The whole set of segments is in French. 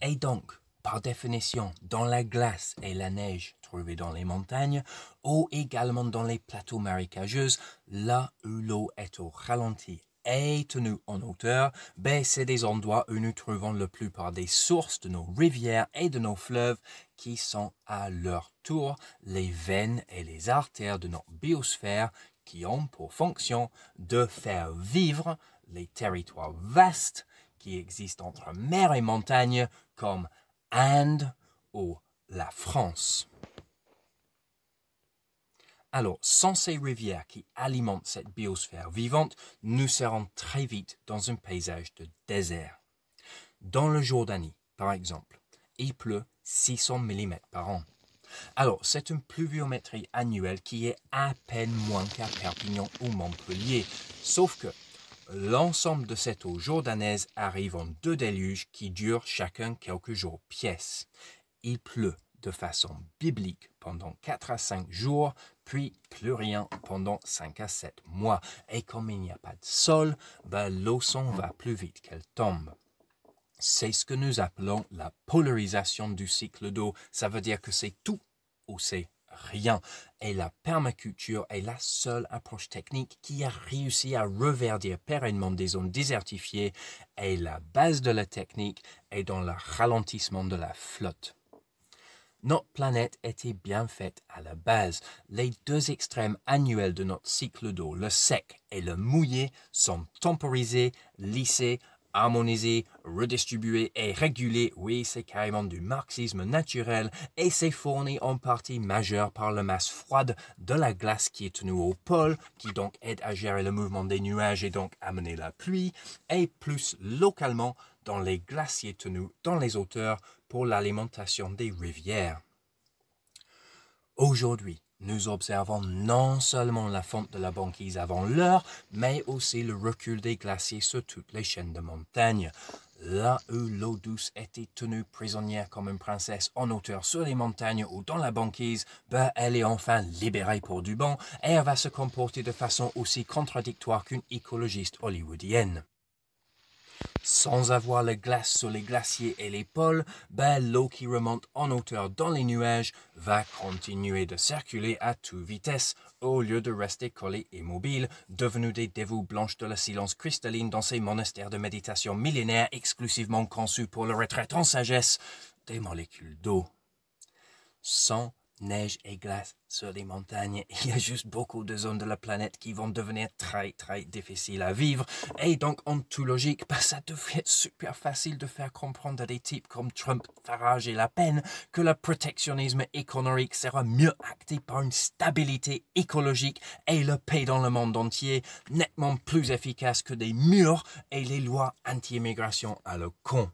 Et donc, par définition, dans la glace et la neige trouvée dans les montagnes ou également dans les plateaux marécageuses, là où l'eau est au ralenti et tenue en hauteur, ben c'est des endroits où nous trouvons la plupart des sources de nos rivières et de nos fleuves qui sont à leur tour les veines et les artères de notre biosphère qui ont pour fonction de faire vivre les territoires vastes qui existent entre mer et montagne comme Inde ou la France. Alors, sans ces rivières qui alimentent cette biosphère vivante, nous serons très vite dans un paysage de désert. Dans le Jordanie, par exemple, il pleut 600 mm par an. Alors, c'est une pluviométrie annuelle qui est à peine moins qu'à Perpignan ou Montpellier, sauf que l'ensemble de cette eau jordanaise arrive en deux déluges qui durent chacun quelques jours pièce. Il pleut de façon biblique pendant 4 à 5 jours, puis plus rien pendant 5 à 7 mois. Et comme il n'y a pas de sol, ben, l'eau s'en va plus vite qu'elle tombe. C'est ce que nous appelons la polarisation du cycle d'eau. Ça veut dire que c'est tout ou c'est rien. Et la permaculture est la seule approche technique qui a réussi à reverdir pérennement des zones désertifiées et la base de la technique est dans le ralentissement de la flotte. Notre planète était bien faite à la base. Les deux extrêmes annuels de notre cycle d'eau, le sec et le mouillé, sont temporisés, lissés harmoniser, redistribuer et réguler, oui, c'est carrément du marxisme naturel et c'est fourni en partie majeure par la masse froide de la glace qui est tenue au pôle, qui donc aide à gérer le mouvement des nuages et donc amener la pluie, et plus localement dans les glaciers tenus dans les hauteurs pour l'alimentation des rivières. Aujourd'hui, nous observons non seulement la fonte de la banquise avant l'heure, mais aussi le recul des glaciers sur toutes les chaînes de montagne. Là où l'eau douce était tenue prisonnière comme une princesse en hauteur sur les montagnes ou dans la banquise, ben elle est enfin libérée pour du bon et elle va se comporter de façon aussi contradictoire qu'une écologiste hollywoodienne. Sans avoir la glace sur les glaciers et les pôles, ben, l'eau qui remonte en hauteur dans les nuages va continuer de circuler à toute vitesse au lieu de rester collée et mobile, devenue des dévoues blanches de la silence cristalline dans ces monastères de méditation millénaires exclusivement conçus pour le retraite en sagesse des molécules d'eau neige et glace sur les montagnes. Il y a juste beaucoup de zones de la planète qui vont devenir très très difficiles à vivre. Et donc, en tout logique, bah, ça devrait être super facile de faire comprendre à des types comme Trump, Farage et La peine que le protectionnisme économique sera mieux acté par une stabilité écologique et le paix dans le monde entier, nettement plus efficace que des murs et les lois anti-immigration à le con.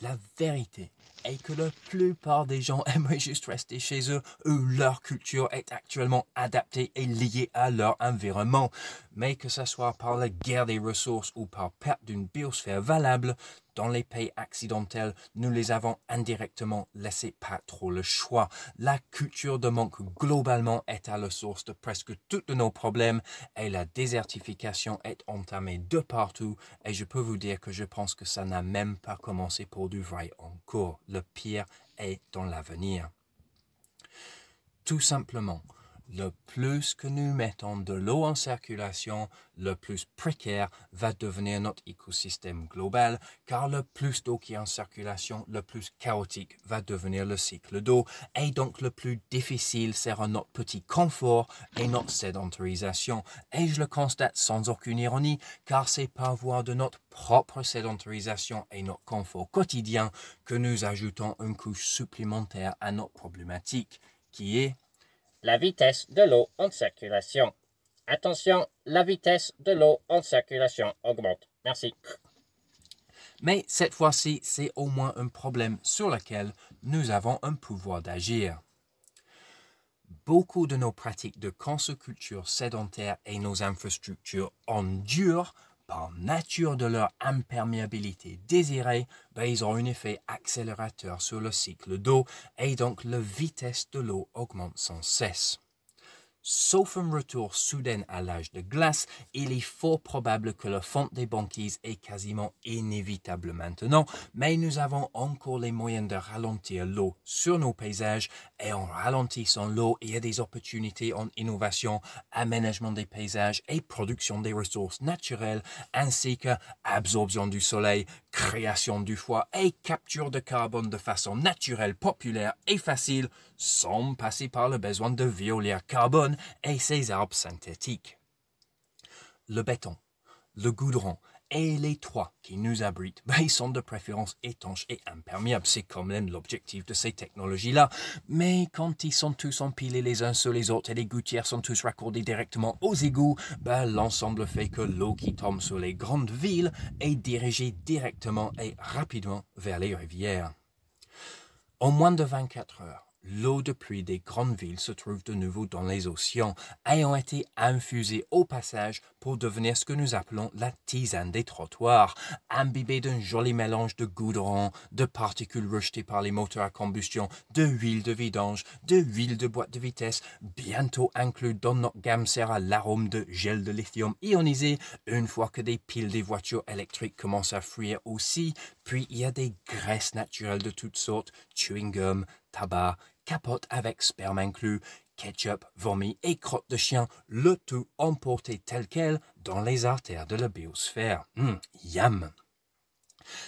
La vérité, et que la plupart des gens aimeraient juste rester chez eux où leur culture est actuellement adaptée et liée à leur environnement mais que ce soit par la guerre des ressources ou par perte d'une biosphère valable, dans les pays accidentels, nous les avons indirectement laissé pas trop le choix. La culture de manque globalement est à la source de presque tous nos problèmes et la désertification est entamée de partout et je peux vous dire que je pense que ça n'a même pas commencé pour du vrai encore. Le pire est dans l'avenir. Tout simplement, le plus que nous mettons de l'eau en circulation, le plus précaire va devenir notre écosystème global, car le plus d'eau qui est en circulation, le plus chaotique va devenir le cycle d'eau, et donc le plus difficile sera notre petit confort et notre sédentarisation. Et je le constate sans aucune ironie, car c'est par voie de notre propre sédentarisation et notre confort quotidien que nous ajoutons une couche supplémentaire à notre problématique, qui est la vitesse de l'eau en circulation. Attention, la vitesse de l'eau en circulation augmente. Merci. Mais cette fois-ci, c'est au moins un problème sur lequel nous avons un pouvoir d'agir. Beaucoup de nos pratiques de consoculture sédentaire et nos infrastructures endurent en nature de leur imperméabilité désirée, ben, ils ont un effet accélérateur sur le cycle d'eau et donc la vitesse de l'eau augmente sans cesse. Sauf un retour soudain à l'âge de glace, il est fort probable que la fonte des banquises est quasiment inévitable maintenant, mais nous avons encore les moyens de ralentir l'eau sur nos paysages et en ralentissant l'eau, il y a des opportunités en innovation, aménagement des paysages et production des ressources naturelles, ainsi que absorption du soleil, création du foie et capture de carbone de façon naturelle, populaire et facile sans passer par le besoin de violer carbone et ses arbres synthétiques. Le béton, le goudron et les toits qui nous abritent ben, ils sont de préférence étanches et imperméables. C'est quand même l'objectif de ces technologies-là. Mais quand ils sont tous empilés les uns sur les autres et les gouttières sont tous raccordées directement aux égouts, ben, l'ensemble fait que l'eau qui tombe sur les grandes villes est dirigée directement et rapidement vers les rivières. En moins de 24 heures, l'eau de pluie des grandes villes se trouve de nouveau dans les océans, ayant été infusée au passage pour devenir ce que nous appelons la tisane des trottoirs, imbibée d'un joli mélange de goudron, de particules rejetées par les moteurs à combustion, de huile de vidange, de huile de boîte de vitesse, bientôt inclus dans notre gamme sera l'arôme de gel de lithium ionisé, une fois que des piles des voitures électriques commencent à fuir aussi, puis il y a des graisses naturelles de toutes sortes, chewing-gum, tabac, capote avec sperme inclus, ketchup, vomi et crottes de chien, le tout emporté tel quel dans les artères de la biosphère. yam! Hum,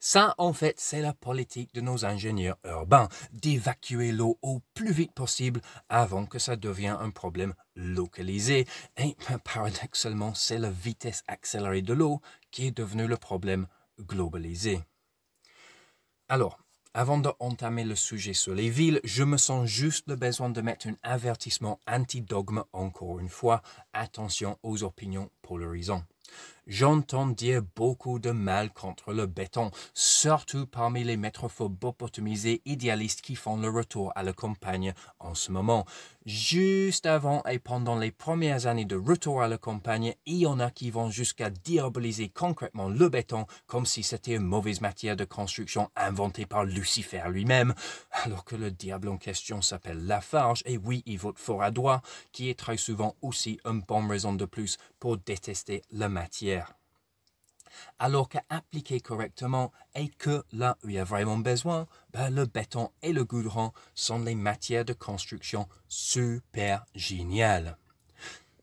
ça, en fait, c'est la politique de nos ingénieurs urbains, d'évacuer l'eau au plus vite possible avant que ça devienne un problème localisé. Et paradoxalement, c'est la vitesse accélérée de l'eau qui est devenue le problème globalisé. Alors, avant d'entamer le sujet sur les villes, je me sens juste le besoin de mettre un avertissement anti-dogme encore une fois. Attention aux opinions polarisantes. J'entends dire beaucoup de mal contre le béton, surtout parmi les métrophobes bopotomisés idéalistes qui font le retour à la campagne en ce moment. Juste avant et pendant les premières années de retour à la campagne, il y en a qui vont jusqu'à diaboliser concrètement le béton comme si c'était une mauvaise matière de construction inventée par Lucifer lui-même, alors que le diable en question s'appelle Lafarge, et oui, il vote fort à droit, qui est très souvent aussi une bonne raison de plus pour détester le matière. Alors qu'appliquer correctement et que là où il y a vraiment besoin, ben, le béton et le goudron sont les matières de construction super géniales.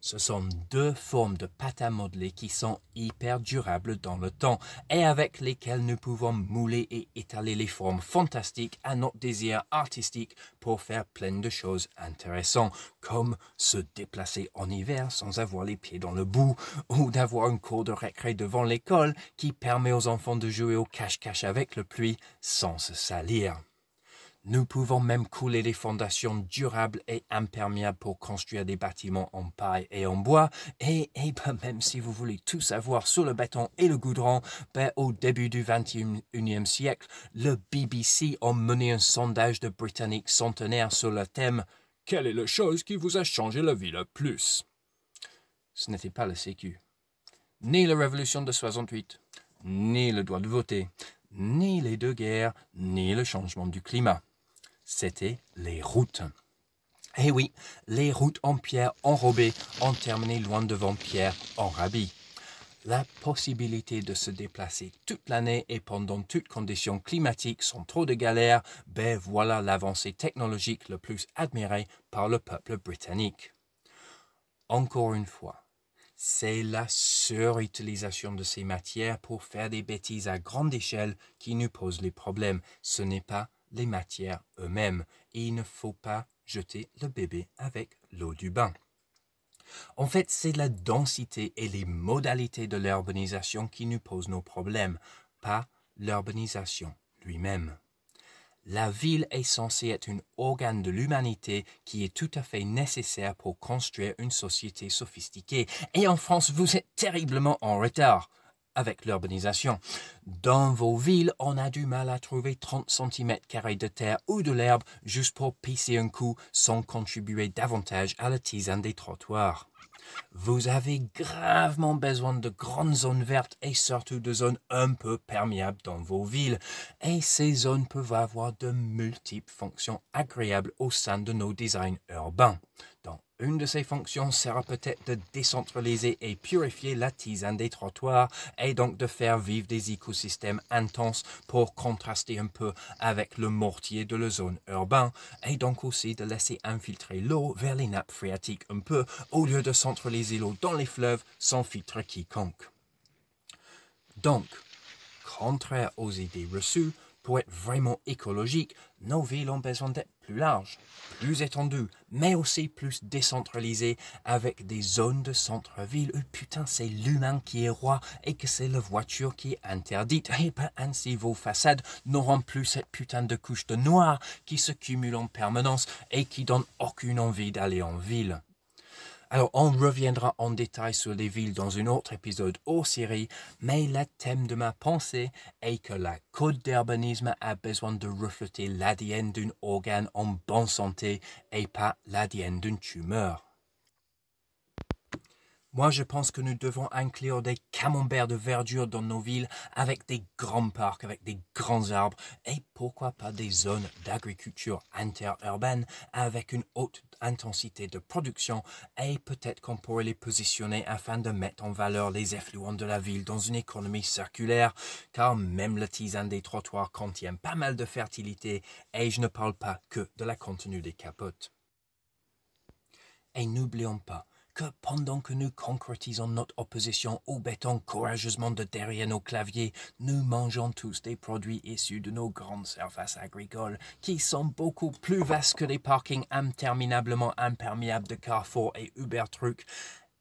Ce sont deux formes de pâte à modeler qui sont hyper durables dans le temps et avec lesquelles nous pouvons mouler et étaler les formes fantastiques à notre désir artistique pour faire plein de choses intéressantes, comme se déplacer en hiver sans avoir les pieds dans le bout ou d'avoir une cour de récré devant l'école qui permet aux enfants de jouer au cache-cache avec le pluie sans se salir. Nous pouvons même couler des fondations durables et imperméables pour construire des bâtiments en paille et en bois. Et, ben, même si vous voulez tout savoir sur le béton et le goudron, ben, au début du 21e siècle, le BBC a mené un sondage de Britanniques centenaires sur le thème Quelle est la chose qui vous a changé la vie le plus Ce n'était pas le sécu, ni la révolution de 68, ni le droit de voter, ni les deux guerres, ni le changement du climat c'était les routes. Et eh oui, les routes en pierre enrobées ont terminé loin devant Pierre en rabis. La possibilité de se déplacer toute l'année et pendant toutes conditions climatiques sans trop de galères, ben voilà l'avancée technologique le plus admirée par le peuple britannique. Encore une fois, c'est la surutilisation de ces matières pour faire des bêtises à grande échelle qui nous pose les problèmes. Ce n'est pas les matières eux-mêmes et il ne faut pas jeter le bébé avec l'eau du bain. En fait, c'est la densité et les modalités de l'urbanisation qui nous posent nos problèmes, pas l'urbanisation lui-même. La ville est censée être un organe de l'humanité qui est tout à fait nécessaire pour construire une société sophistiquée. Et en France, vous êtes terriblement en retard avec l'urbanisation. Dans vos villes, on a du mal à trouver 30 cm de terre ou de l'herbe juste pour pisser un coup sans contribuer davantage à la tisane des trottoirs. Vous avez gravement besoin de grandes zones vertes et surtout de zones un peu perméables dans vos villes. Et ces zones peuvent avoir de multiples fonctions agréables au sein de nos designs urbains. Dans une de ses fonctions sera peut-être de décentraliser et purifier la tisane des trottoirs et donc de faire vivre des écosystèmes intenses pour contraster un peu avec le mortier de la zone urbaine et donc aussi de laisser infiltrer l'eau vers les nappes phréatiques un peu au lieu de centraliser l'eau dans les fleuves sans filtre quiconque. Donc, contraire aux idées reçues, pour être vraiment écologique, nos villes ont besoin d'être plus larges, plus étendues, mais aussi plus décentralisées, avec des zones de centre-ville où euh, putain c'est l'humain qui est roi et que c'est la voiture qui est interdite. Et eh ben ainsi vos façades n'auront plus cette putain de couche de noir qui se cumule en permanence et qui donne aucune envie d'aller en ville. Alors, on reviendra en détail sur les villes dans un autre épisode hors série, mais le thème de ma pensée est que la code d'urbanisme a besoin de refléter l'ADN d'un organe en bonne santé et pas l'ADN d'une tumeur. Moi, je pense que nous devons inclure des camemberts de verdure dans nos villes avec des grands parcs, avec des grands arbres et pourquoi pas des zones d'agriculture interurbaine avec une haute intensité de production et peut-être qu'on pourrait les positionner afin de mettre en valeur les effluents de la ville dans une économie circulaire car même la tisane des trottoirs contient pas mal de fertilité et je ne parle pas que de la contenue des capotes. Et n'oublions pas que pendant que nous concrétisons notre opposition au béton courageusement de derrière nos claviers, nous mangeons tous des produits issus de nos grandes surfaces agricoles, qui sont beaucoup plus vastes que les parkings interminablement imperméables de Carrefour et Uber truc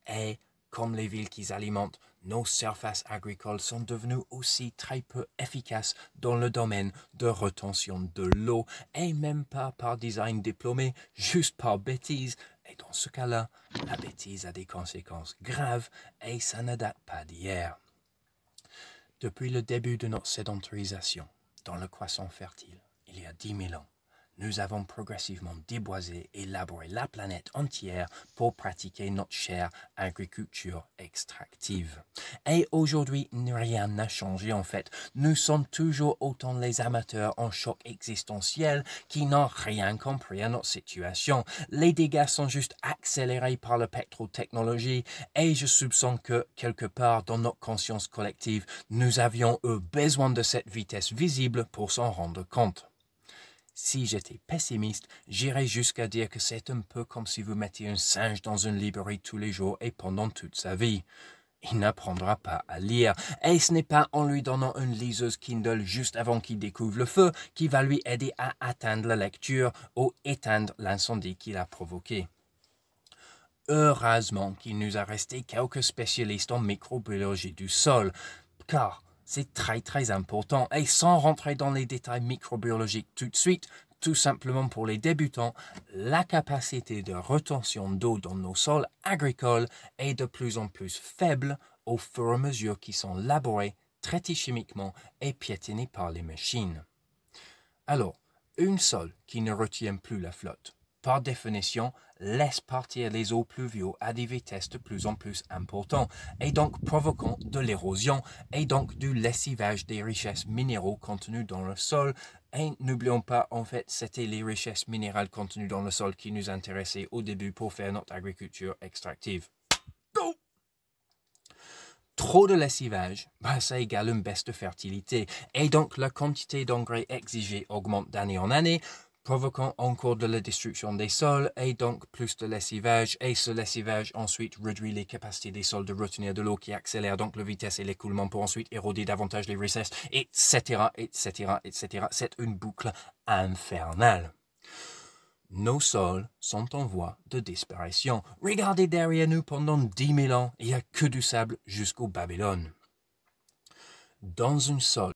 et comme les villes qu'ils alimentent, nos surfaces agricoles sont devenues aussi très peu efficaces dans le domaine de retention de l'eau, et même pas par design diplômé, juste par bêtise, dans ce cas-là, la bêtise a des conséquences graves et ça ne date pas d'hier. Depuis le début de notre sédentarisation dans le croissant fertile, il y a 10 000 ans, nous avons progressivement déboisé et labouré la planète entière pour pratiquer notre chère agriculture extractive. Et aujourd'hui, rien n'a changé en fait. Nous sommes toujours autant les amateurs en choc existentiel qui n'ont rien compris à notre situation. Les dégâts sont juste accélérés par la pétrotechnologie et je soupçonne que quelque part dans notre conscience collective, nous avions eu besoin de cette vitesse visible pour s'en rendre compte. Si j'étais pessimiste, j'irais jusqu'à dire que c'est un peu comme si vous mettiez un singe dans une librairie tous les jours et pendant toute sa vie. Il n'apprendra pas à lire, et ce n'est pas en lui donnant une liseuse Kindle juste avant qu'il découvre le feu qui va lui aider à atteindre la lecture ou éteindre l'incendie qu'il a provoqué. Heureusement qu'il nous a resté quelques spécialistes en microbiologie du sol, car c'est très très important et sans rentrer dans les détails microbiologiques tout de suite, tout simplement pour les débutants, la capacité de retention d'eau dans nos sols agricoles est de plus en plus faible au fur et à mesure qu'ils sont laborés, traités chimiquement et piétinés par les machines. Alors, une sol qui ne retient plus la flotte, par définition, laisse partir les eaux pluviaux à des vitesses de plus en plus importantes, et donc provoquant de l'érosion, et donc du lessivage des richesses minéraux contenues dans le sol. Et n'oublions pas, en fait, c'était les richesses minérales contenues dans le sol qui nous intéressaient au début pour faire notre agriculture extractive. Trop de lessivage, bah, ça égale une baisse de fertilité, et donc la quantité d'engrais exigée augmente d'année en année, provoquant encore de la destruction des sols et donc plus de lessivage. Et ce lessivage ensuite réduit les capacités des sols de retenir de l'eau qui accélère donc la vitesse et l'écoulement pour ensuite éroder davantage les recesses, etc., etc., etc. C'est une boucle infernale. Nos sols sont en voie de disparition. Regardez derrière nous pendant 10 000 ans, il n'y a que du sable jusqu'au Babylone. Dans une sol